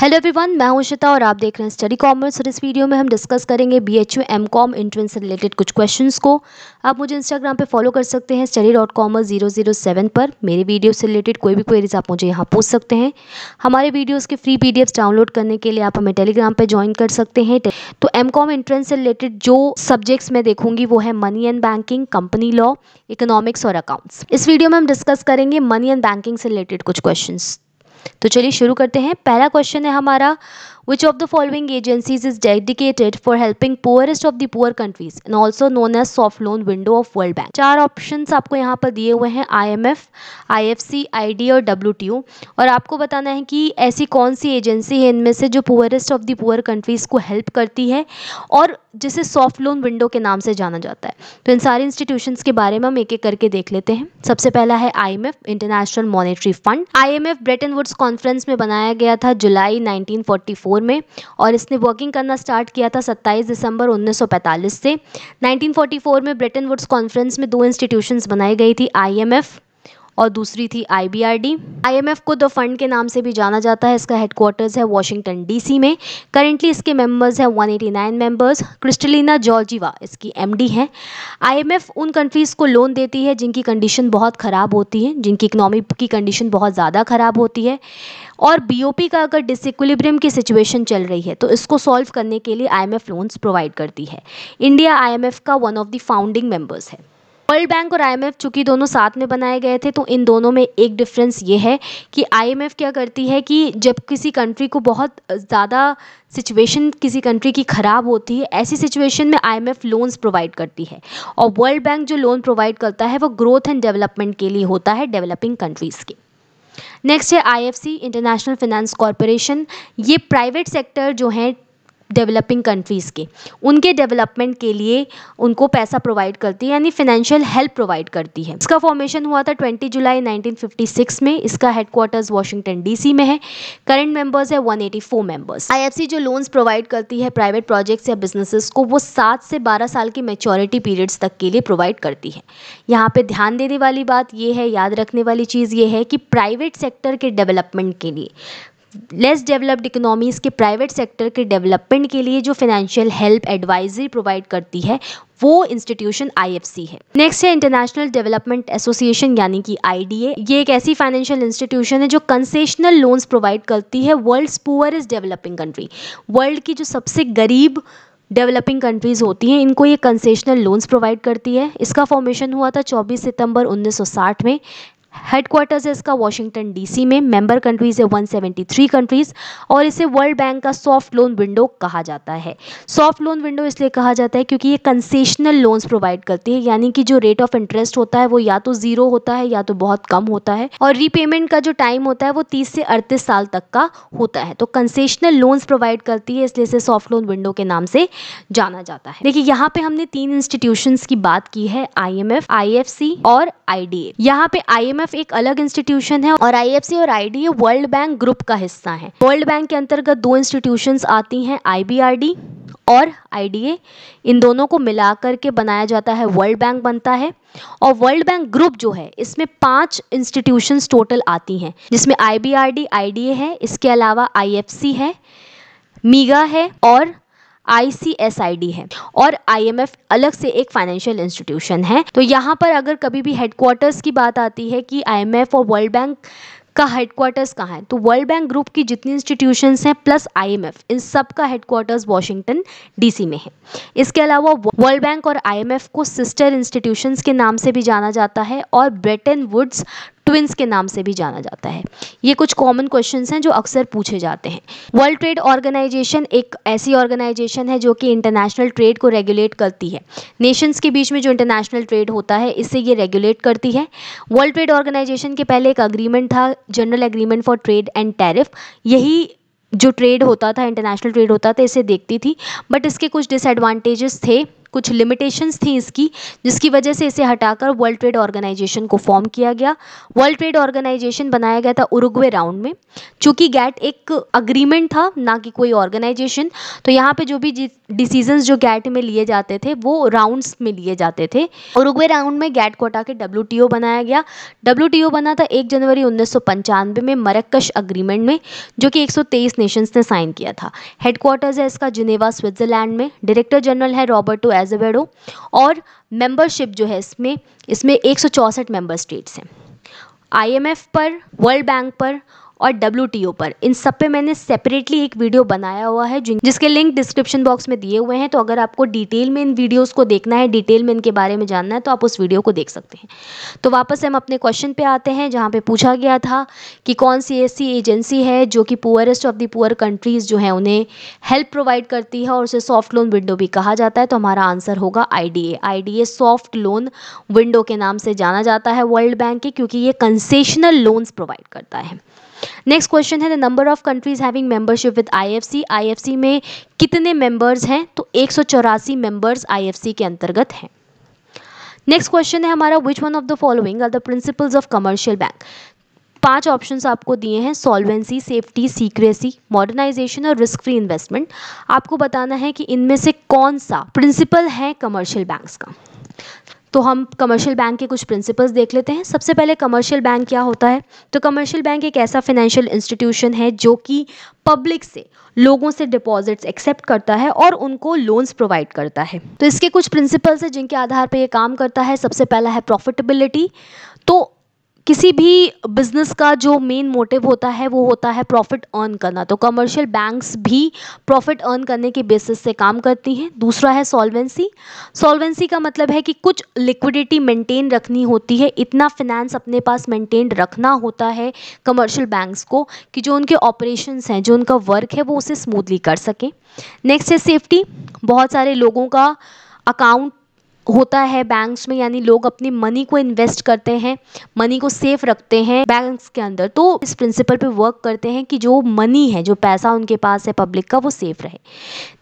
hello everyone मैं हूं शिता और आप देख रहे हैं स्टडी कॉमर्स और इस वीडियो में हम डिस्कस करेंगे B H U M com entrance से रिलेटेड कुछ क्वेश्चंस को आप मुझे इंस्टाग्राम पे फॉलो कर सकते हैं study dot commerce zero zero seven पर मेरे वीडियो से रिलेटेड कोई भी क्वेरीज आप मुझे यहाँ पूछ सकते हैं हमारे वीडियोज़ के फ्री पी डाउनलोड करने के लिए आप हमें टेलीग्राम पर ज्वाइन कर सकते हैं तो एम कॉम एंट्रेंस से रिलेटेड जो सब्जेक्ट्स मैं देखूंगी वो है money and banking company law economics और अकाउंट्स इस वीडियो में हम डिस्कस करेंगे मनी एंड बैंकिंग से रिलेटेड कुछ क्वेश्चन तो चलिए शुरू करते हैं पहला क्वेश्चन है हमारा Which of the following agencies is dedicated for helping poorest of the poor countries and also known as soft loan window of world bank चार ऑप्शन आपको यहाँ पर दिए हुए हैं I M F I F C I D और W T O और आपको बताना है कि ऐसी कौन सी एजेंसी है इनमें से जो poorest of the poor countries को हेल्प करती है और जिसे सॉफ्ट लोन विंडो के नाम से जाना जाता है तो इन सारे इंस्टीट्यूशंस के बारे में हम एक एक करके देख लेते हैं सबसे पहला है IMF international monetary fund IMF Bretton Woods conference में बनाया गया था जुलाई 1944 1944 में और इसने वर्किंग करना स्टार्ट किया था 27 दिसंबर 1945 से 1944 में ब्रिटेन वुड्स कॉन्फ्रेंस में दो इंस्टीट्यूशंस बनाई गई थी आईएमएफ और दूसरी थी आईबीआरडी आईएमएफ को द फंड के नाम से भी जाना जाता है इसका हेडक्वार्टर्स है वॉशिंगटन डीसी में करेंटली इसके मेंबर्स हैं 189 मेंबर्स क्रिस्टलिना जॉर्जिवा इसकी एमडी हैं आईएमएफ उन कंट्रीज़ को लोन देती है जिनकी कंडीशन बहुत ख़राब होती है जिनकी इकनॉमी की कंडीशन बहुत ज़्यादा ख़राब होती है और पी का अगर डिसक्विलिब्रियम की सिचुएशन चल रही है तो इसको सॉल्व करने के लिए एफ़ लोन्स प्रोवाइड करती है इंडिया एफ़ का one of the founding members है वर्ल्ड बैंक और आईएमएफ चूंकि दोनों साथ में बनाए गए थे तो इन दोनों में एक डिफरेंस ये है कि आईएमएफ क्या करती है कि जब किसी कंट्री को बहुत ज़्यादा सिचुएशन किसी कंट्री की ख़राब होती है ऐसी सिचुएशन में आईएमएफ लोन्स प्रोवाइड करती है और वर्ल्ड बैंक जो लोन प्रोवाइड करता है वो ग्रोथ एंड डेवलपमेंट के लिए होता है डेवलपिंग कंट्रीज़ के नेक्स्ट है आईएफसी इंटरनेशनल फिनेंस कॉरपोरेशन ये प्राइवेट सेक्टर जो है डेवलपिंग कंट्रीज़ के उनके डेवलपमेंट के लिए उनको पैसा प्रोवाइड करती है यानी फिनेंशियल हेल्प प्रोवाइड करती है इसका फॉर्मेशन हुआ था 20 जुलाई 1956 में इसका हेडक्वार्टर्स वाशिंगटन डीसी में है करंट मेंबर्स है 184 मेंबर्स आईएफसी जो लोन्स प्रोवाइड करती है प्राइवेट प्रोजेक्ट्स या बिजनेसेस को वो सात से बारह साल की मेचोरिटी पीरियड्स तक के लिए प्रोवाइड करती है यहाँ पर ध्यान देने वाली बात यह है याद रखने वाली चीज़ ये है कि प्राइवेट सेक्टर के डेवलपमेंट के लिए लेस डेवलप्ड इकोनॉमीज़ के प्राइवेट सेक्टर के डेवलपमेंट के लिए जो फाइनेंशियल हेल्प एडवाइजरी प्रोवाइड करती है वो इंस्टीट्यूशन आईएफसी है नेक्स्ट है इंटरनेशनल डेवलपमेंट एसोसिएशन यानी कि आईडीए ये एक ऐसी फाइनेंशियल इंस्टीट्यूशन है जो कंसेशनल लोन्स प्रोवाइड करती है world poorest developing country world की जो सबसे गरीब डेवलपिंग कंट्रीज़ होती हैं इनको ये कंसेशनल लोन्स प्रोवाइड करती है इसका फॉर्मेशन हुआ था 24 सितंबर 1960 में हेडक्वार्टर्स है इसका वाशिंगटन डीसी में मेंबर कंट्रीज़ है 173 कंट्रीज़ और इसे वर्ल्ड बैंक का सॉफ्ट लोन विंडो कहा जाता है सॉफ्ट लोन विंडो इसलिए कहा जाता है क्योंकि ये कंसेशनल लोन्स प्रोवाइड करती है यानी कि जो रेट ऑफ इंटरेस्ट होता है वो या तो ज़ीरो होता है या तो बहुत कम होता है और रीपेमेंट का जो टाइम होता है वो तीस से अड़तीस साल तक का होता है तो कंसेशनल लोन्स प्रोवाइड करती है इसलिए इसे सॉफ्ट लोन विंडो के नाम से जाना जाता है देखिए यहाँ पे हमने तीन इंस्टीट्यूशन की बात की है I M F I F C और आई डी ए यहाँ पे आई एम आईएमएफ एक अलग इंस्टीट्यूशन है और आईएफसी और आईडी वर्ल्ड बैंक ग्रुप का हिस्सा है वर्ल्ड बैंक के अंतर्गत दो इंस्टीट्यूशन आती हैं आईबीआरडी और आईडीए इन दोनों को मिला करके बनाया जाता है वर्ल्ड बैंक बनता है और वर्ल्ड बैंक ग्रुप जो है इसमें पांच इंस्टीट्यूशंस टोटल आती हैं जिसमें आईबीआरडी आईडीए है इसके अलावा आईएफसी है मीगा है और आई है और आई अलग से एक फाइनेंशियल इंस्टीट्यूशन है तो यहाँ पर अगर कभी भी हेडक्वार्टर्स की बात आती है कि आई और वर्ल्ड बैंक का हेडक्वार्टर्स कहाँ है तो वर्ल्ड बैंक ग्रुप की जितनी इंस्टीट्यूशंस हैं प्लस आईएमएफ इन सब का हेडक्वार्टर्स वाशिंगटन डीसी में है इसके अलावा वर्ल्ड बैंक और आईएमएफ को सिस्टर इंस्टीट्यूशंस के नाम से भी जाना जाता है और ब्रेटन वुड्स ट्विंस के नाम से भी जाना जाता है ये कुछ कॉमन क्वेश्चन हैं जो अक्सर पूछे जाते हैं वर्ल्ड ट्रेड ऑर्गेनाइजेशन एक ऐसी ऑर्गेनाइजेशन है जो कि इंटरनेशनल ट्रेड को रेगुलेट करती है नेशंस के बीच में जो इंटरनेशनल ट्रेड होता है इससे ये रेगुलेट करती है वर्ल्ड ट्रेड ऑर्गेनाइजेशन के पहले एक अग्रीमेंट था general agreement for trade and tariff यही जो ट्रेड होता था इंटरनेशनल ट्रेड होता था इसे देखती थी बट इसके कुछ डिसएडवांटेजेस थे कुछ लिमिटेशंस थी इसकी जिसकी वजह से इसे हटाकर वर्ल्ड ट्रेड ऑर्गेनाइजेशन को फॉर्म किया गया वर्ल्ड ट्रेड ऑर्गेनाइजेशन बनाया गया था उरुग्वे राउंड में चूंकि गैट एक अग्रीमेंट था ना कि कोई ऑर्गेनाइजेशन तो यहाँ पर जो भी डिसीजन जो गैट में लिए जाते थे वो राउंड्स में लिए जाते थे उरुग्वे राउंड में गैट को हटा के डब्ल्यू बनाया गया डब्ल्यू बना था एक जनवरी उन्नीस में मरकश अग्रीमेंट में जो कि एक नेशंस ने साइन किया था हेडक्वार्टर्स है इसका जिनेवा स्विट्जरलैंड में डायरेक्टर जनरल है रॉबर्टो एजेवेडो और मेंबरशिप जो है इसमें इसमें एक मेंबर स्टेट्स हैं आईएमएफ पर वर्ल्ड बैंक पर और डब्ल्यू पर इन सब पे मैंने सेपरेटली एक वीडियो बनाया हुआ है जिसके लिंक डिस्क्रिप्शन बॉक्स में दिए हुए हैं तो अगर आपको डिटेल में इन वीडियोज़ को देखना है डिटेल में इनके बारे में जानना है तो आप उस वीडियो को देख सकते हैं तो वापस हम अपने क्वेश्चन पर आते हैं जहाँ पर पूछा गया था कि कौन सी ऐसी एजेंसी है जो कि poorest of the poor countries जो है उन्हें हेल्प प्रोवाइड करती है और उसे सॉफ्ट लोन विंडो भी कहा जाता है तो हमारा आंसर होगा IDA IDA soft loan window के नाम से जाना जाता है वर्ल्ड बैंक के क्योंकि ये कंसेशनल लोन्स प्रोवाइड करता है नेक्स्ट क्वेश्चन है the number of countries having membership with IFC IFC में कितने मेंबर्स हैं तो एक मेंबर्स आईएफसी के अंतर्गत हैं नेक्स्ट क्वेश्चन है हमारा which one of the following are the principles of commercial bank पांच ऑप्शंस आपको दिए हैं सॉल्वेंसी सेफ्टी सीक्रेसी मॉडर्नाइजेशन और रिस्क फ्री इन्वेस्टमेंट आपको बताना है कि इनमें से कौन सा प्रिंसिपल है कमर्शियल बैंक्स का तो हम कमर्शियल बैंक के कुछ प्रिंसिपल्स देख लेते हैं सबसे पहले कमर्शियल बैंक क्या होता है तो कमर्शियल बैंक एक ऐसा फाइनेंशियल इंस्टीट्यूशन है जो कि पब्लिक से लोगों से डिपॉजिट्स एक्सेप्ट करता है और उनको लोन्स प्रोवाइड करता है तो इसके कुछ प्रिंसिपल्स हैं जिनके आधार पर ये काम करता है सबसे पहला है प्रॉफिटेबिलिटी तो किसी भी बिज़नेस का जो मेन मोटिव होता है वो होता है प्रॉफ़िट अर्न करना तो कमर्शियल बैंक्स भी प्रॉफ़िट अर्न करने के बेसिस से काम करती हैं दूसरा है सॉल्वेंसी सॉल्वेंसी का मतलब है कि कुछ लिक्विडिटी मेंटेन रखनी होती है इतना फिनेंस अपने पास मेंटेन रखना होता है कमर्शियल बैंक्स को कि जो उनके ऑपरेशन हैं जो उनका वर्क है वो उसे स्मूथली कर सकें नेक्स्ट है सेफ्टी बहुत सारे लोगों का अकाउंट होता है बैंक्स में यानी लोग अपनी मनी को इन्वेस्ट करते हैं मनी को सेफ रखते हैं बैंक्स के अंदर तो इस प्रिंसिपल पे वर्क करते हैं कि जो मनी है जो पैसा उनके पास है पब्लिक का वो सेफ रहे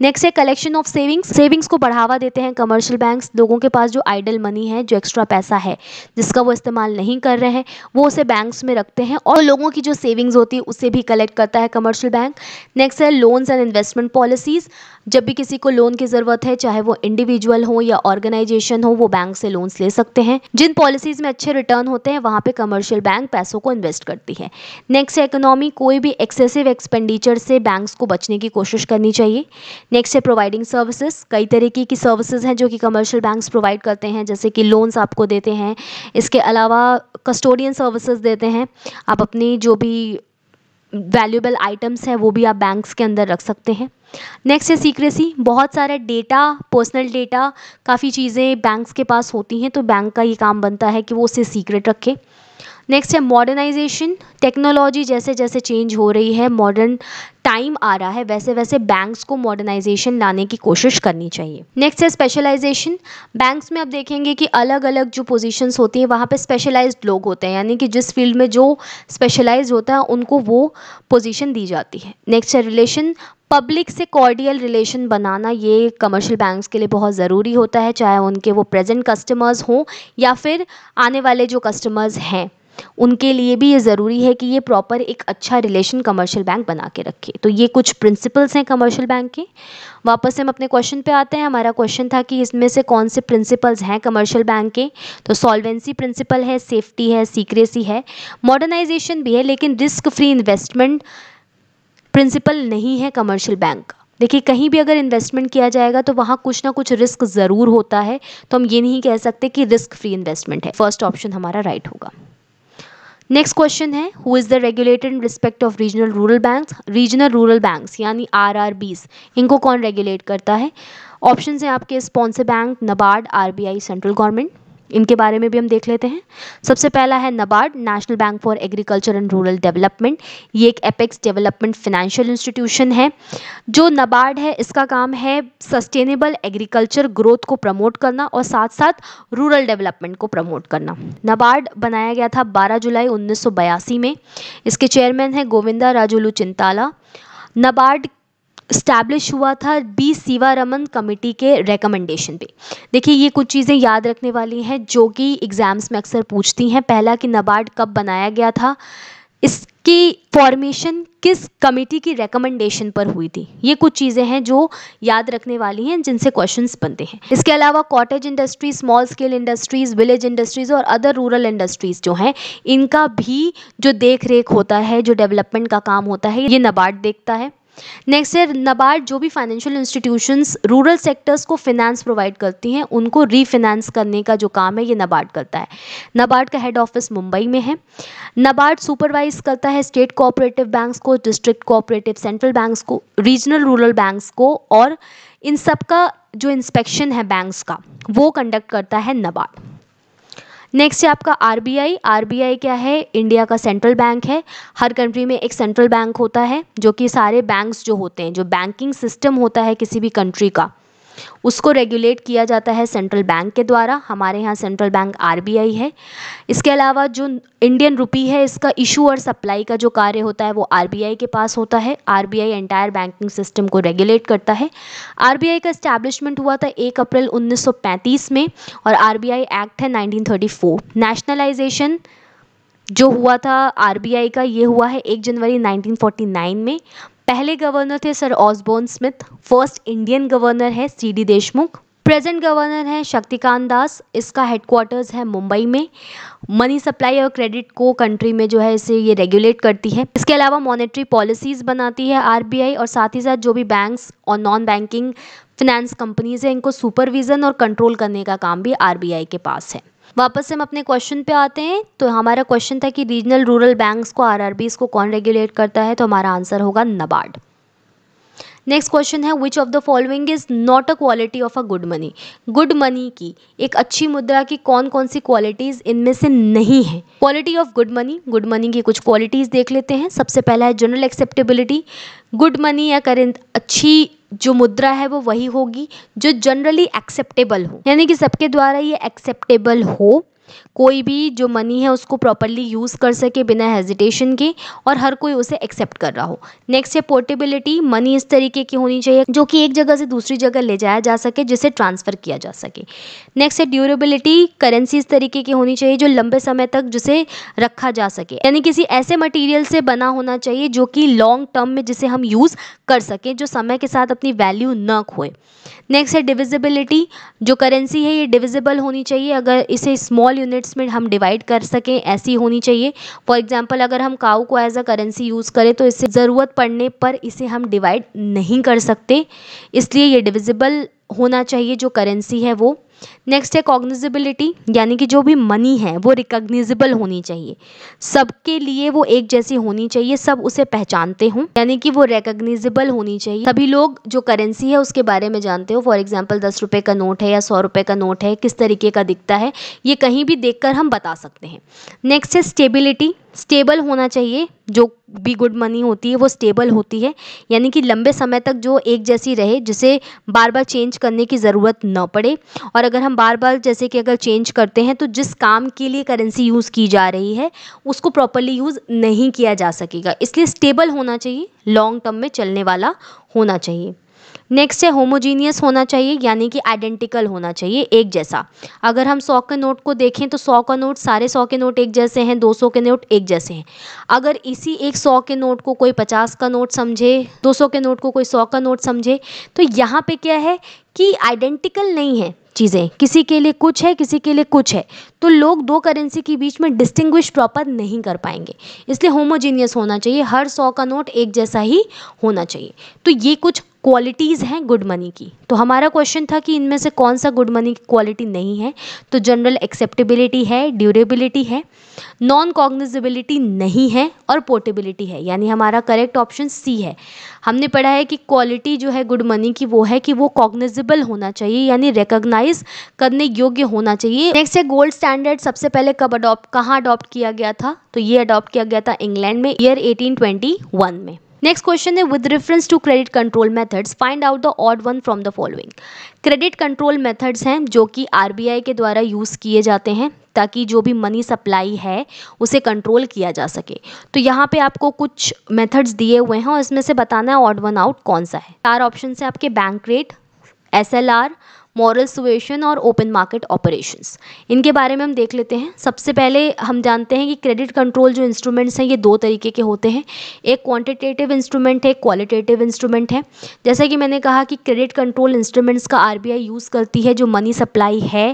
नेक्स्ट है कलेक्शन ऑफ सेविंग्स सेविंग्स को बढ़ावा देते हैं कमर्शियल बैंक्स लोगों के पास जो आइडल मनी है जो एक्स्ट्रा पैसा है जिसका वो इस्तेमाल नहीं कर रहे हैं वो उसे बैंक्स में रखते हैं और लोगों की जो सेविंग्स होती है उसे भी कलेक्ट करता है कमर्शियल बैंक नेक्स्ट है लोन्स एंड इन्वेस्टमेंट पॉलिसीज़ जब भी किसी को लोन की ज़रूरत है चाहे वो इंडिविजुअल हो या ऑर्गेनाइजेशन ऑर्गेनाइजेशन हो वो बैंक से लोन्स ले सकते हैं जिन पॉलिसीज में अच्छे रिटर्न होते हैं वहाँ पे कमर्शियल बैंक पैसों को इन्वेस्ट करती है नेक्स्ट है इकोनॉमी कोई भी एक्सेसिव एक्सपेंडिचर से बैंक्स को बचने की कोशिश करनी चाहिए नेक्स्ट है प्रोवाइडिंग सर्विसेज कई तरीके की सर्विसेज हैं जो कि कमर्शियल बैंक प्रोवाइड करते हैं जैसे कि लोन्स आपको देते हैं इसके अलावा कस्टोडियन सर्विसेज देते हैं आप अपनी जो भी वैल्यूबल आइटम्स हैं वो भी आप बैंक्स के अंदर रख सकते हैं नेक्स्ट है सीक्रेसी बहुत सारे डेटा पर्सनल डेटा काफ़ी चीज़ें बैंक्स के पास होती हैं तो बैंक का ये काम बनता है कि वो उसे सीक्रेट रखे नेक्स्ट है मॉडर्नाइजेशन टेक्नोलॉजी जैसे जैसे चेंज हो रही है मॉडर्न टाइम आ रहा है वैसे वैसे बैंक्स को मॉडर्नाइजेशन लाने की कोशिश करनी चाहिए नेक्स्ट है स्पेशलाइजेशन बैंक्स में आप देखेंगे कि अलग अलग जो पोजीशंस होती हैं वहाँ पे स्पेशलाइज्ड लोग होते हैं यानी कि जिस फील्ड में जो स्पेशलाइज होता है उनको वो पोजीशन दी जाती है नेक्स्ट है रिलेशन पब्लिक से कॉर्डियल रिलेशन बनाना ये कमर्शियल बैंक्स के लिए बहुत ज़रूरी होता है चाहे उनके वो प्रेजेंट कस्टमर्स हों या फिर आने वाले जो कस्टमर्स हैं उनके लिए भी ये ज़रूरी है कि ये प्रॉपर एक अच्छा रिलेशन कमर्शियल बैंक बना के रखे तो ये कुछ प्रिंसिपल्स हैं कमर्शियल बैंक के वापस हम अपने क्वेश्चन पे आते हैं हमारा क्वेश्चन था कि इसमें से कौन से प्रिंसिपल्स हैं कमर्शियल बैंक के तो सॉल्वेंसी प्रिंसिपल है सेफ्टी है सीक्रेसी है मॉडर्नाइजेशन भी है लेकिन रिस्क फ्री इन्वेस्टमेंट प्रिंसिपल नहीं है कमर्शियल बैंक का देखिए कहीं भी अगर इन्वेस्टमेंट किया जाएगा तो वहाँ कुछ ना कुछ रिस्क ज़रूर होता है तो हम ये नहीं कह सकते कि रिस्क फ्री इन्वेस्टमेंट है फर्स्ट ऑप्शन हमारा राइट right होगा नेक्स्ट क्वेश्चन है who is the regulator in respect of regional rural banks regional rural banks यानी आर आर बीस इनको कौन रेगुलेट करता है ऑप्शन हैं आपके sponsor bank NABARD R B I central government इनके बारे में भी हम देख लेते हैं सबसे पहला है NABARD national bank for agriculture and rural development ये एक एपेक्स डेवलपमेंट फाइनेंशियल इंस्टीट्यूशन है जो नबार्ड है इसका काम है सस्टेनेबल एग्रीकल्चर ग्रोथ को प्रमोट करना और साथ साथ रूरल डेवलपमेंट को प्रमोट करना नबार्ड बनाया गया था 12 जुलाई 1982 में इसके चेयरमैन हैं गोविंदा राजुलू चिंताला नबार्ड स्टैब्लिश हुआ था बी सिवारमन कमेटी के रेकमेंडेशन पे देखिए ये कुछ चीज़ें याद रखने वाली हैं जो कि एग्ज़ाम्स में अक्सर पूछती हैं पहला कि नबार्ड कब बनाया गया था इसकी फॉर्मेशन किस कमेटी की रेकमेंडेशन पर हुई थी ये कुछ चीज़ें हैं जो याद रखने वाली हैं जिनसे क्वेश्चंस बनते हैं इसके अलावा cottage industry small scale industries village industries और अदर रूरल इंडस्ट्रीज़ जो हैं इनका भी जो देख रेख होता है जो डेवलपमेंट का काम होता है ये नबार्ड देखता है नेक्स्ट है नबार्ड जो भी फाइनेंशियल इंस्टीट्यूशंस रूरल सेक्टर्स को फिनेंस प्रोवाइड करती हैं उनको रीफिनेंस करने का जो काम है ये नबार्ड करता है नबार्ड का हेड ऑफिस मुंबई में है नबार्ड सुपरवाइज करता है स्टेट कोऑपरेटिव बैंक्स को डिस्ट्रिक्ट कोऑपरेटिव सेंट्रल बैंक्स को रीजनल रूरल बैंक्स को और इन सब का जो इंस्पेक्शन है बैंक्स का वो कंडक्ट करता है नबार्ड नेक्स्ट है आपका R B I R B I क्या है इंडिया का सेंट्रल बैंक है हर कंट्री में एक सेंट्रल बैंक होता है जो कि सारे बैंक्स जो होते हैं जो बैंकिंग सिस्टम होता है किसी भी कंट्री का उसको रेगुलेट किया जाता है सेंट्रल बैंक के द्वारा हमारे यहाँ सेंट्रल बैंक आर है इसके अलावा जो इंडियन रुपी है इसका इशू और सप्लाई का जो कार्य होता है वो आर के पास होता है R B entire banking system को रेगुलेट करता है आर का इस्टेब्लिशमेंट हुआ था एक अप्रैल उन्नीस में और आर एक्ट है नाइनटीन नेशनलाइजेशन जो हुआ था आर का ये हुआ है एक जनवरी 1949 में पहले गवर्नर थे sir Osborne Smith first Indian governor है C D Deshmukh present governor हैं शक्तिकांत दास इसका हेडक्वार्टर्स है मुंबई में मनी सप्लाई और क्रेडिट को कंट्री में जो है इसे ये रेगुलेट करती है इसके अलावा मॉनेटरी पॉलिसीज़ बनाती है आरबीआई और साथ ही साथ जो भी बैंक्स और नॉन बैंकिंग फिनेंस कंपनीज़ हैं इनको सुपरविज़न और कंट्रोल करने का काम भी आरबीआई के पास है वापस से हम अपने क्वेश्चन पे आते हैं तो हमारा क्वेश्चन था कि रीजनल रूरल बैंक्स को आरआरबीस को कौन रेगुलेट करता है तो हमारा आंसर होगा नबार्ड नेक्स्ट क्वेश्चन है which of the following is not a quality of a good money good money की एक अच्छी मुद्रा की कौन कौन सी क्वालिटीज इनमें से नहीं है quality of good money good money की कुछ क्वालिटीज देख लेते हैं सबसे पहला है जनरल एक्सेप्टेबिलिटी गुड मनी या करें अच्छी जो मुद्रा है वो वही होगी जो जनरली एक्सेप्टेबल हो यानी कि सबके द्वारा ये एक्सेप्टेबल हो कोई भी जो मनी है उसको प्रॉपरली यूज़ कर सके बिना हेजिटेशन के और हर कोई उसे एक्सेप्ट कर रहा हो नेक्स्ट है पोर्टेबिलिटी मनी इस तरीके की होनी चाहिए जो कि एक जगह से दूसरी जगह ले जाया जा सके जिसे ट्रांसफ़र किया जा सके नेक्स्ट है ड्यूरेबिलिटी करेंसी इस तरीके की होनी चाहिए जो लंबे समय तक जिसे रखा जा सके यानी किसी ऐसे मटीरियल से बना होना चाहिए जो कि लॉन्ग टर्म में जिसे हम यूज़ कर सकें जो समय के साथ अपनी वैल्यू न खोए नेक्स्ट है डिविजिबिलिटी जो करेंसी है ये डिविजिबल होनी चाहिए अगर इसे स्मॉल यूनिट्स में हम डिवाइड कर सकें ऐसी होनी चाहिए फॉर एग्ज़ाम्पल अगर हम काउ को एज अ करेंसी यूज़ करें तो इससे ज़रूरत पड़ने पर इसे हम डिवाइड नहीं कर सकते इसलिए ये डिविजिबल होना चाहिए जो करेंसी है वो नेक्स्ट है कॉग्निजिबिलिटी यानी कि जो भी मनी है वो रिकॉग्निजिबल होनी चाहिए सबके लिए वो एक जैसी होनी चाहिए सब उसे पहचानते हों यानी कि वो रिकॉग्निजिबल होनी चाहिए सभी लोग जो करेंसी है उसके बारे में जानते हो फॉर एग्जाम्पल दस रुपये का नोट है या सौ रुपये का नोट है किस तरीके का दिखता है ये कहीं भी देख हम बता सकते हैं नेक्स्ट है स्टेबिलिटी स्टेबल होना चाहिए जो भी गुड मनी होती है वो स्टेबल होती है यानी कि लंबे समय तक जो एक जैसी रहे जिसे बार बार चेंज करने की ज़रूरत न पड़े और अगर हम बार बार जैसे कि अगर चेंज करते हैं तो जिस काम के लिए करेंसी यूज़ की जा रही है उसको प्रॉपरली यूज़ नहीं किया जा सकेगा इसलिए स्टेबल होना चाहिए लॉन्ग टर्म में चलने वाला होना चाहिए नेक्स्ट है होमोजीनियस होना चाहिए यानी कि आइडेंटिकल होना चाहिए एक जैसा अगर हम सौ के नोट को देखें तो सौ का नोट सारे सौ के नोट एक जैसे हैं दो सौ के नोट एक जैसे हैं अगर इसी एक सौ के नोट को कोई पचास का नोट समझे दो सौ के नोट को कोई सौ का नोट समझे तो यहाँ पे क्या है कि आइडेंटिकल नहीं है चीज़ें किसी के लिए कुछ है किसी के लिए कुछ है तो लोग दो करेंसी के बीच में डिस्टिंग्विश प्रॉपर नहीं कर पाएंगे इसलिए होमोजीनियस होना चाहिए हर सौ का नोट एक जैसा ही होना चाहिए तो ये कुछ क्वालिटीज़ हैं गुड मनी की तो हमारा क्वेश्चन था कि इनमें से कौन सा गुड मनी की क्वालिटी नहीं है तो जनरल एक्सेप्टेबिलिटी है ड्यूरेबिलिटी है नॉन कॉग्निजिबिलिटी नहीं है और पोर्टेबिलिटी है यानी हमारा करेक्ट ऑप्शन सी है हमने पढ़ा है कि क्वालिटी जो है गुड मनी की वो है कि वो कॉग्निजिबल होना चाहिए यानी रिकोगनाइज़ करने योग्य होना चाहिए नेक्स्ट है गोल्ड स्टैंडर्ड सबसे पहले कब अडॉप्ट कहाँ अडॉप्ट किया गया था तो ये अडॉप्ट किया गया था इंग्लैंड में ईयर एटीन में नेक्स्ट क्वेश्चन है with reference to credit control methods find out the odd one from the following credit control methods हैं जो कि आरबीआई के द्वारा यूज़ किए जाते हैं ताकि जो भी मनी सप्लाई है उसे कंट्रोल किया जा सके तो यहाँ पे आपको कुछ मेथड्स दिए हुए हैं और इसमें से बताना है ऑड वन आउट कौन सा है चार ऑप्शन है आपके bank rate S L R moral suasion और ओपन मार्केट ऑपरेशंस इनके बारे में हम देख लेते हैं सबसे पहले हम जानते हैं कि क्रेडिट कंट्रोल जो इंस्ट्रूमेंट्स हैं ये दो तरीके के होते हैं एक क्वांटिटेटिव इंस्ट्रूमेंट है एक क्वालिटेटिव इंस्ट्रूमेंट है जैसा कि मैंने कहा कि क्रेडिट कंट्रोल इंस्ट्रूमेंट्स का आर यूज़ करती है जो मनी सप्लाई है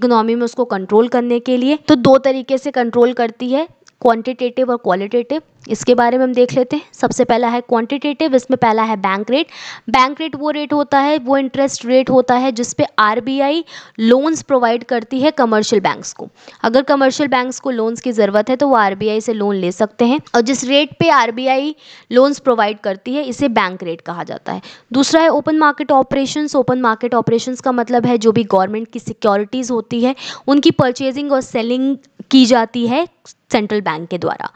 इकोनॉमी में उसको कंट्रोल करने के लिए तो दो तरीके से कंट्रोल करती है क्वांटिटेटिव और क्वालिटेटिव इसके बारे में हम देख लेते हैं सबसे पहला है क्वांटिटेटिव इसमें पहला है बैंक रेट बैंक रेट वो रेट होता है वो इंटरेस्ट रेट होता है जिस पे आरबीआई लोन्स प्रोवाइड करती है कमर्शियल बैंक्स को अगर कमर्शियल बैंक्स को लोन्स की ज़रूरत है तो वो आर से लोन ले सकते हैं और जिस रेट पर आर लोन्स प्रोवाइड करती है इसे बैंक रेट कहा जाता है दूसरा है open market operation open market operation का मतलब है जो भी गवर्नमेंट की सिक्योरिटीज़ होती है उनकी परचेजिंग और सेलिंग की जाती है सेंट्रल बैंक के द्वारा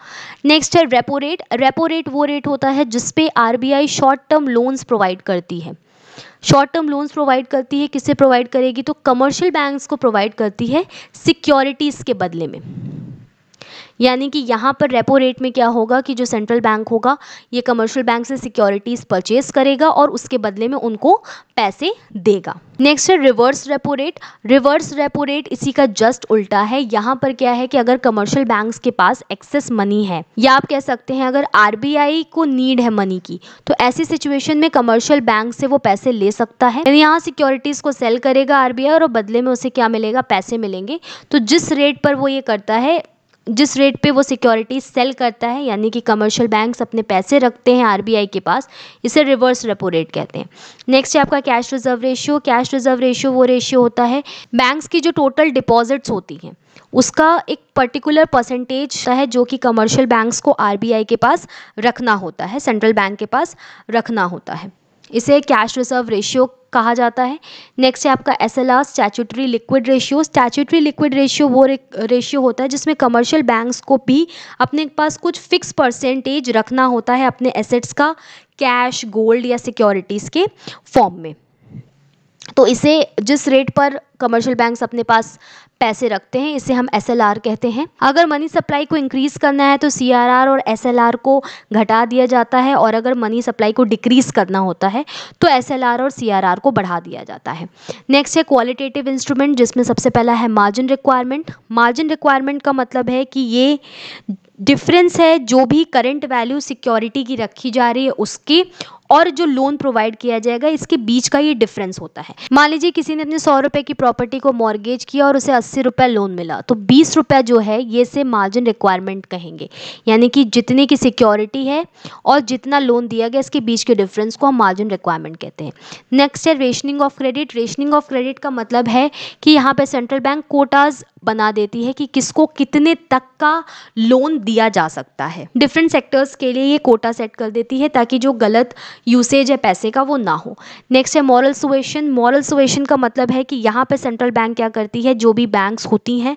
नेक्स्ट है रेपो रेट रेपो रेट वो रेट होता है जिसपे R B I short term loans provide करती है शॉर्ट टर्म लोन्स प्रोवाइड करती है किसे प्रोवाइड करेगी तो कमर्शियल बैंक्स को प्रोवाइड करती है सिक्योरिटीज़ के बदले में यानी कि यहाँ पर रेपो रेट में क्या होगा कि जो सेंट्रल बैंक होगा ये कमर्शियल बैंक से सिक्योरिटीज़ परचेज करेगा और उसके बदले में उनको पैसे देगा नेक्स्ट है reverse repo rate reverse repo rate इसी का जस्ट उल्टा है यहाँ पर क्या है कि अगर कमर्शियल बैंक्स के पास एक्सेस मनी है या आप कह सकते हैं अगर आरबीआई को नीड है मनी की तो ऐसी सिचुएशन में कमर्शियल बैंक से वो पैसे ले सकता है यानी यहाँ सिक्योरिटीज़ को सेल करेगा आरबीआई और बदले में उसे क्या मिलेगा पैसे मिलेंगे तो जिस रेट पर वो ये करता है जिस रेट पे वो सिक्योरिटीज़ सेल करता है यानी कि कमर्शियल बैंक्स अपने पैसे रखते हैं आरबीआई के पास इसे रिवर्स रेपो रेट कहते हैं नेक्स्ट है आपका cash reserve ratio cash reserve ratio वो रेशियो होता है बैंक्स की जो टोटल डिपॉजिट्स होती हैं उसका एक पर्टिकुलर परसेंटेज है जो कि कमर्शियल बैंक्स को आर के पास रखना होता है सेंट्रल बैंक के पास रखना होता है इसे कैश रिजर्व रेशियो कहा जाता है नेक्स्ट है आपका S L R statutory liquid ratio statutory liquid ratio वो रेशियो होता है जिसमें कमर्शियल बैंक्स को भी अपने पास कुछ फिक्स परसेंटेज रखना होता है अपने एसेट्स का कैश गोल्ड या सिक्योरिटीज़ के फॉर्म में तो इसे जिस रेट पर कमर्शियल बैंक्स अपने पास पैसे रखते हैं इसे हम एस कहते हैं अगर मनी सप्लाई को इंक्रीज़ करना है तो सी और एस को घटा दिया जाता है और अगर मनी सप्लाई को डिक्रीज़ करना होता है तो एस और सी को बढ़ा दिया जाता है नेक्स्ट है क्वालिटेटिव इंस्ट्रूमेंट जिसमें सबसे पहला है मार्जिन रिक्वायरमेंट मार्जिन रिक्वायरमेंट का मतलब है कि ये डिफरेंस है जो भी करेंट वैल्यू सिक्योरिटी की रखी जा रही है उसके और जो लोन प्रोवाइड किया जाएगा इसके बीच का ये डिफरेंस होता है मान लीजिए किसी ने अपने सौ रुपए की प्रॉपर्टी को मॉर्गेज किया और उसे अस्सी रुपये लोन मिला तो बीस रुपये जो है ये से मार्जिन रिक्वायरमेंट कहेंगे यानी कि जितने की सिक्योरिटी है और जितना लोन दिया गया इसके बीच के डिफरेंस को हम मार्जिन रिक्वायरमेंट कहते हैं नेक्स्ट है rationing of credit rationing of credit का मतलब है कि यहाँ पर सेंट्रल बैंक कोटाज बना देती है कि किसको कितने तक का लोन दिया जा सकता है डिफरेंट सेक्टर्स के लिए ये कोटा सेट कर देती है ताकि जो गलत यूसेज है पैसे का वो ना हो नेक्स्ट है मॉरल सुएशन मॉरल सुएशन का मतलब है कि यहाँ पर सेंट्रल बैंक क्या करती है जो भी बैंक्स होती हैं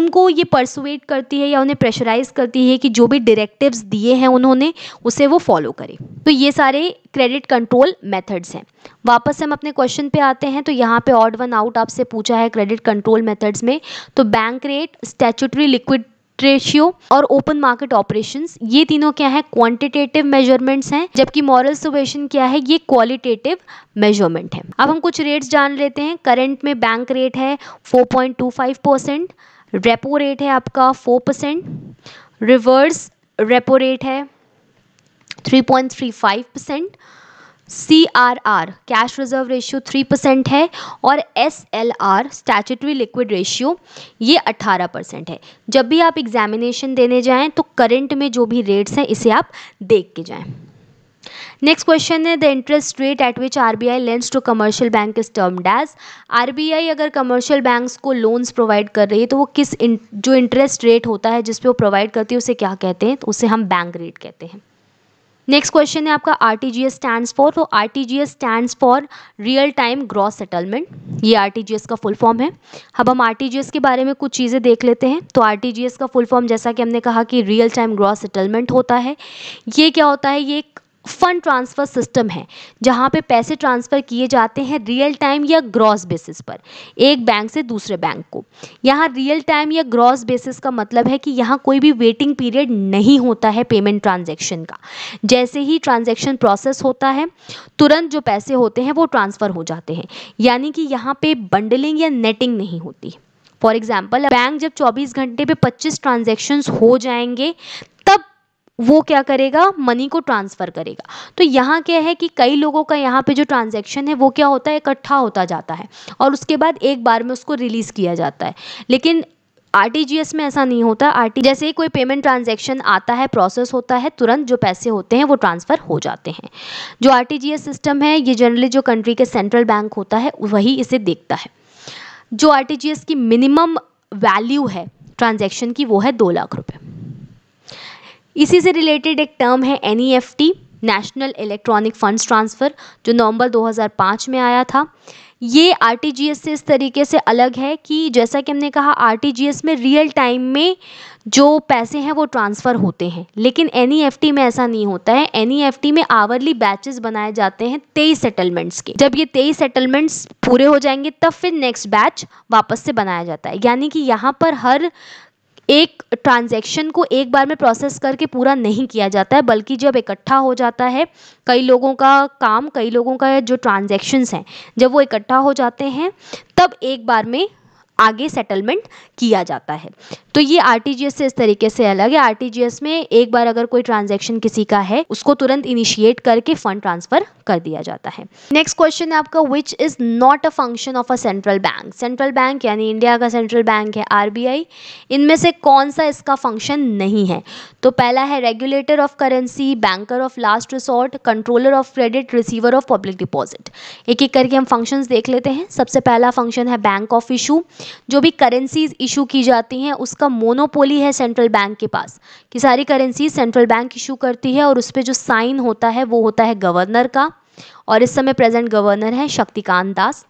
उनको ये परसुएट करती है या उन्हें प्रेशराइज करती है कि जो भी डायरेक्टिव्स दिए हैं उन्होंने उसे वो फॉलो करें तो ये सारे क्रेडिट कंट्रोल मेथड्स हैं वापस हम अपने क्वेश्चन पे आते हैं तो यहाँ पे ऑड वन आउट आपसे पूछा है क्रेडिट कंट्रोल मेथड्स में तो bank rate statutory liquid ratio और ओपन मार्केट ऑपरेशंस ये तीनों क्या है क्वांटिटेटिव मेजरमेंट्स हैं जबकि मॉरल सोवेशन क्या है ये क्वालिटेटिव मेजरमेंट है अब हम कुछ रेट्स जान लेते हैं करंट में बैंक रेट है 4.25 परसेंट रेपो रेट है आपका 4 परसेंट रिवर्स रेपो रेट है 3.35 percent C R R cash reserve ratio three percent है और S L R statutory liquid ratio ये अट्ठारह परसेंट है जब भी आप एग्जामिनेशन देने जाएं तो करंट में जो भी रेट्स हैं इसे आप देख के जाएं नेक्स्ट क्वेश्चन है the interest rate at which R B I lends to commercial bank is termed as R B I अगर कमर्शियल बैंक्स को लोन्स प्रोवाइड कर रही है तो वो किस जो इंटरेस्ट रेट होता है जिस वो प्रोवाइड करती है उसे क्या कहते हैं तो उसे हम बैंक रेट कहते हैं नेक्स्ट क्वेश्चन है आपका R T G S stand for तो R T G S stand for real time gross settlement ये आर टी जी एस का फुल फॉर्म है अब हम आर टी जी एस के बारे में कुछ चीज़ें देख लेते हैं तो आर टी जी एस का फुल फॉर्म जैसा कि हमने कहा कि रियल टाइम ग्रॉस सेटलमेंट होता है ये क्या होता है ये एक फ़ंड ट्रांसफ़र सिस्टम है जहाँ पे पैसे ट्रांसफ़र किए जाते हैं रियल टाइम या ग्रॉस बेसिस पर एक बैंक से दूसरे बैंक को यहाँ रियल टाइम या ग्रॉस बेसिस का मतलब है कि यहाँ कोई भी वेटिंग पीरियड नहीं होता है पेमेंट ट्रांजेक्शन का जैसे ही ट्रांजेक्शन प्रोसेस होता है तुरंत जो पैसे होते हैं वो ट्रांसफ़र हो जाते हैं यानी कि यहाँ पर बंडलिंग या नेटिंग नहीं होती फॉर एग्जाम्पल बैंक जब 24 घंटे पे 25 ट्रांजेक्शन्स हो जाएंगे वो क्या करेगा मनी को ट्रांसफ़र करेगा तो यहाँ क्या है कि कई लोगों का यहाँ पे जो ट्रांजैक्शन है वो क्या होता है इकट्ठा होता जाता है और उसके बाद एक बार में उसको रिलीज़ किया जाता है लेकिन आर में ऐसा नहीं होता आर जैसे ही कोई पेमेंट ट्रांजैक्शन आता है प्रोसेस होता है तुरंत जो पैसे होते हैं वो ट्रांसफ़र हो जाते हैं जो आर सिस्टम है ये जनरली जो कंट्री के सेंट्रल बैंक होता है वही इसे देखता है जो आर की मिनिमम वैल्यू है ट्रांजेक्शन की वो है दो लाख रुपये इसी से रिलेटेड एक टर्म है N national electronic funds transfer जो नवंबर 2005 में आया था ये आर से इस तरीके से अलग है कि जैसा कि हमने कहा आर में रियल टाइम में जो पैसे हैं वो ट्रांसफ़र होते हैं लेकिन एन e में ऐसा नहीं होता है एन e में आवरली बैचेस बनाए जाते हैं तेईस सेटलमेंट्स के जब ये तेईस सेटलमेंट्स पूरे हो जाएंगे तब फिर नेक्स्ट बैच वापस से बनाया जाता है यानी कि यहाँ पर हर एक ट्रांजैक्शन को एक बार में प्रोसेस करके पूरा नहीं किया जाता है बल्कि जब इकट्ठा हो जाता है कई लोगों का काम कई लोगों का जो ट्रांजैक्शंस हैं जब वो इकट्ठा हो जाते हैं तब एक बार में आगे सेटलमेंट किया जाता है तो ये आर से इस तरीके से अलग है आर में एक बार अगर कोई ट्रांजेक्शन किसी का है उसको तुरंत इनिशिएट करके फंड ट्रांसफर कर दिया जाता है नेक्स्ट क्वेश्चन है आपका which is not a function of a central bank central bank यानी इंडिया का सेंट्रल बैंक है आर इनमें से कौन सा इसका फंक्शन नहीं है तो पहला है regulator of currency banker of last resort controller of credit receiver of public deposit एक एक करके हम फंक्शंस देख लेते हैं सबसे पहला फंक्शन है बैंक ऑफ इशू जो भी करेंसीज इशू की जाती हैं उसका मोनोपोली है सेंट्रल बैंक के पास कि सारी करेंसीज सेंट्रल बैंक इशू करती है और उस पर जो साइन होता है वो होता है गवर्नर का और इस समय प्रेजेंट गवर्नर हैं शक्तिकांत दास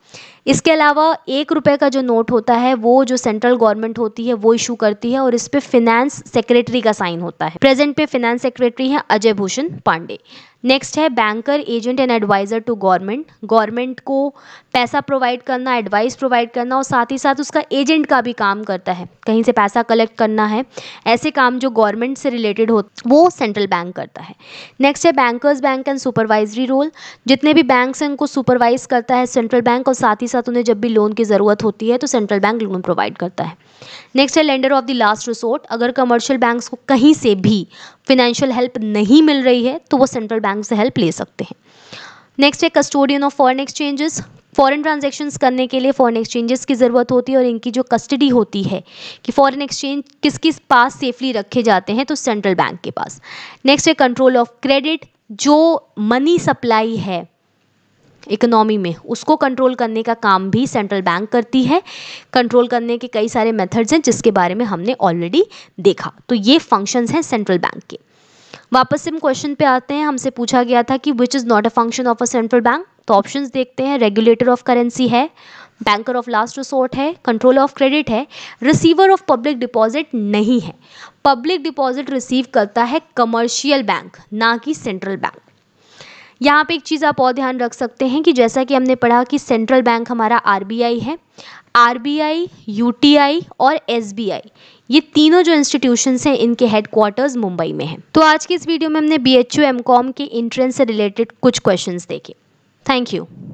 इसके अलावा एक रुपये का जो नोट होता है वो जो सेंट्रल गवर्नमेंट होती है वो इशू करती है और इस पर फिनेंस सेक्रेटरी का साइन होता है प्रेजेंट पे फिनेंस सेक्रेटरी हैं अजय भूषण पांडे नेक्स्ट है banker agent and adviser to government government को पैसा प्रोवाइड करना एडवाइस प्रोवाइड करना और साथ ही साथ उसका एजेंट का भी काम करता है कहीं से पैसा कलेक्ट करना है ऐसे काम जो गवर्नमेंट से रिलेटेड हो वो सेंट्रल बैंक करता है नेक्स्ट है bankers bank and supervisory role जितने भी बैंक्स हैं उनको सुपरवाइज करता है सेंट्रल बैंक और साथ ही साथ उन्हें जब भी लोन की ज़रूरत होती है तो सेंट्रल बैंक लोन प्रोवाइड करता है नेक्स्ट है lender of the last resort अगर कमर्शियल बैंक्स को कहीं से भी फिनेंशियल हेल्प नहीं मिल रही है तो वो सेंट्रल बैंक से हेल्प ले सकते हैं नेक्स्ट है custodian of foreign exchanges foreign transactions करने के लिए फॉरेन एक्सचेंजेस की ज़रूरत होती है और इनकी जो कस्टडी होती है कि फॉरेन एक्सचेंज किस किस पास सेफली रखे जाते हैं तो सेंट्रल बैंक के पास नेक्स्ट है कंट्रोल ऑफ क्रेडिट जो मनी सप्लाई है इकोनॉमी में उसको कंट्रोल करने का काम भी सेंट्रल बैंक करती है कंट्रोल करने के कई सारे मेथड्स हैं जिसके बारे में हमने ऑलरेडी देखा तो ये फंक्शंस हैं सेंट्रल बैंक के वापस से हम क्वेश्चन पे आते हैं हमसे पूछा गया था कि which is not a function of a central bank तो ऑप्शंस देखते हैं रेगुलेटर ऑफ करेंसी है बैंकर ऑफ लास्ट रिसोर्ट है कंट्रोल ऑफ क्रेडिट है रिसीवर ऑफ पब्लिक डिपॉजिट नहीं है पब्लिक डिपॉजिट रिसीव करता है कमर्शियल बैंक ना कि सेंट्रल बैंक यहाँ पे एक चीज़ आप और ध्यान रख सकते हैं कि जैसा कि हमने पढ़ा कि सेंट्रल बैंक हमारा आर है आर बी और एस ये तीनों जो इंस्टीट्यूशंस हैं इनके हेडक्वार्टर्स मुंबई में हैं तो आज की इस वीडियो में हमने B H U M com के इंट्रेंस से रिलेटेड कुछ क्वेश्चन देखे थैंक यू